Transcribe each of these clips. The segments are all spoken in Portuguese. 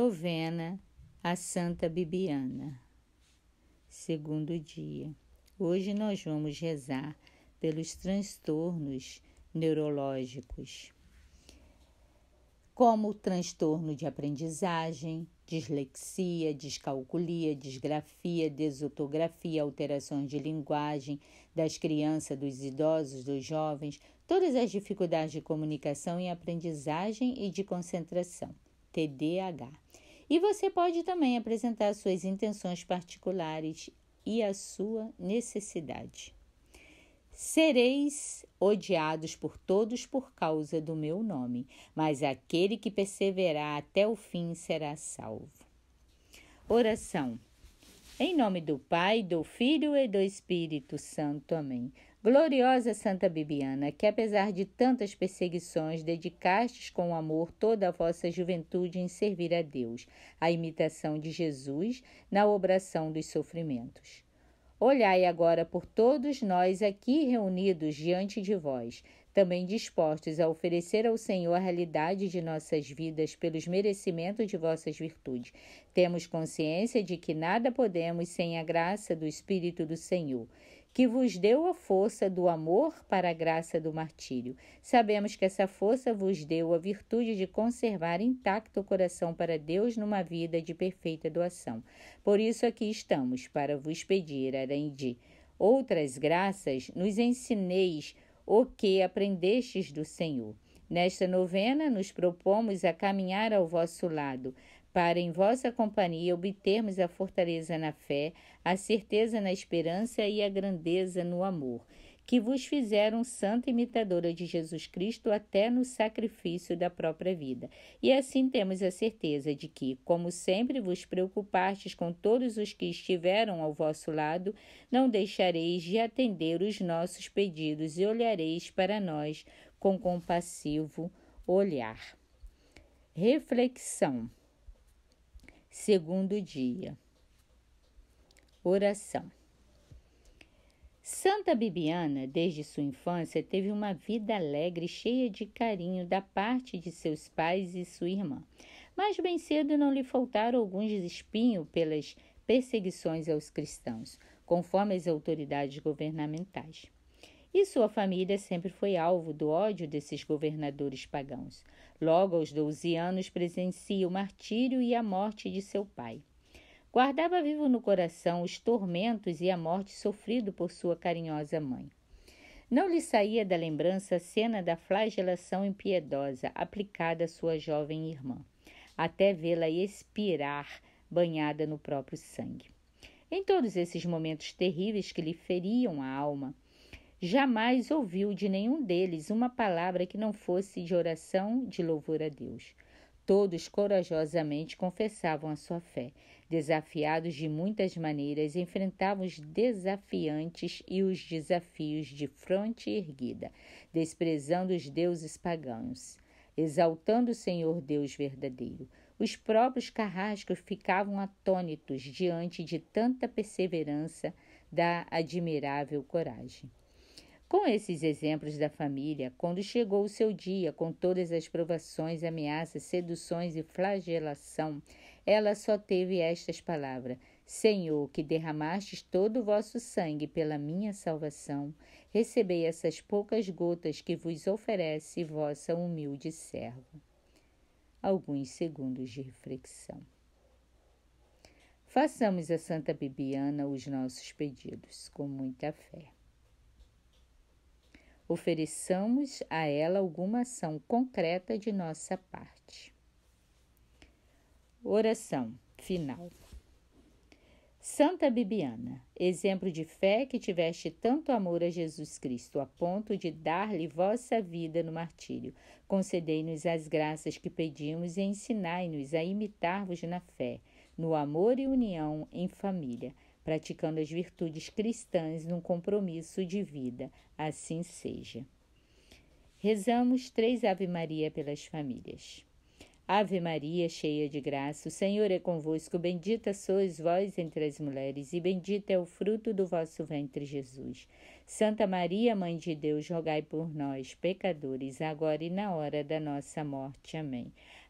Novena a Santa Bibiana. Segundo dia. Hoje nós vamos rezar pelos transtornos neurológicos, como o transtorno de aprendizagem, dislexia, descalculia, desgrafia, desotografia, alterações de linguagem das crianças, dos idosos, dos jovens, todas as dificuldades de comunicação e aprendizagem e de concentração TDAH. E você pode também apresentar suas intenções particulares e a sua necessidade. Sereis odiados por todos por causa do meu nome, mas aquele que perseverar até o fim será salvo. Oração. Em nome do Pai, do Filho e do Espírito Santo. Amém. Gloriosa Santa Bibiana, que apesar de tantas perseguições, dedicastes com amor toda a vossa juventude em servir a Deus, a imitação de Jesus na obração dos sofrimentos. Olhai agora por todos nós aqui reunidos diante de vós, também dispostos a oferecer ao Senhor a realidade de nossas vidas pelos merecimentos de vossas virtudes. Temos consciência de que nada podemos sem a graça do Espírito do Senhor que vos deu a força do amor para a graça do martírio. Sabemos que essa força vos deu a virtude de conservar intacto o coração para Deus numa vida de perfeita doação. Por isso aqui estamos, para vos pedir, além de outras graças, nos ensineis o que aprendestes do Senhor. Nesta novena, nos propomos a caminhar ao vosso lado, para em vossa companhia obtermos a fortaleza na fé, a certeza na esperança e a grandeza no amor, que vos fizeram santa imitadora de Jesus Cristo até no sacrifício da própria vida. E assim temos a certeza de que, como sempre vos preocupastes com todos os que estiveram ao vosso lado, não deixareis de atender os nossos pedidos e olhareis para nós com compassivo olhar. Reflexão segundo dia. Oração. Santa Bibiana, desde sua infância, teve uma vida alegre, cheia de carinho da parte de seus pais e sua irmã. Mas bem cedo não lhe faltaram alguns espinhos pelas perseguições aos cristãos, conforme as autoridades governamentais e sua família sempre foi alvo do ódio desses governadores pagãos. Logo aos 12 anos presencia o martírio e a morte de seu pai. Guardava vivo no coração os tormentos e a morte sofrido por sua carinhosa mãe. Não lhe saía da lembrança a cena da flagelação impiedosa aplicada à sua jovem irmã, até vê-la expirar banhada no próprio sangue. Em todos esses momentos terríveis que lhe feriam a alma, Jamais ouviu de nenhum deles uma palavra que não fosse de oração de louvor a Deus. Todos corajosamente confessavam a sua fé. Desafiados de muitas maneiras, enfrentavam os desafiantes e os desafios de fronte erguida, desprezando os deuses pagãos, exaltando o Senhor Deus verdadeiro. Os próprios carrascos ficavam atônitos diante de tanta perseverança da admirável coragem. Com esses exemplos da família, quando chegou o seu dia, com todas as provações, ameaças, seduções e flagelação, ela só teve estas palavras: Senhor, que derramastes todo o vosso sangue pela minha salvação, recebei essas poucas gotas que vos oferece vossa humilde serva. Alguns segundos de reflexão. Façamos a Santa Bibiana os nossos pedidos com muita fé ofereçamos a ela alguma ação concreta de nossa parte. Oração final. Santa Bibiana, exemplo de fé que tiveste tanto amor a Jesus Cristo, a ponto de dar-lhe vossa vida no martírio, concedei-nos as graças que pedimos e ensinai-nos a imitar-vos na fé, no amor e união em família praticando as virtudes cristãs num compromisso de vida. Assim seja. Rezamos três Ave Maria pelas famílias. Ave Maria, cheia de graça, o Senhor é convosco, bendita sois vós entre as mulheres, e bendito é o fruto do vosso ventre, Jesus. Santa Maria, Mãe de Deus, rogai por nós, pecadores, agora e na hora da nossa morte. Amém.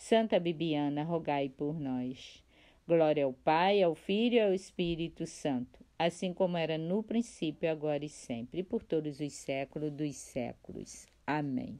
Santa Bibiana, rogai por nós. Glória ao Pai, ao Filho e ao Espírito Santo, assim como era no princípio, agora e sempre, e por todos os séculos dos séculos. Amém.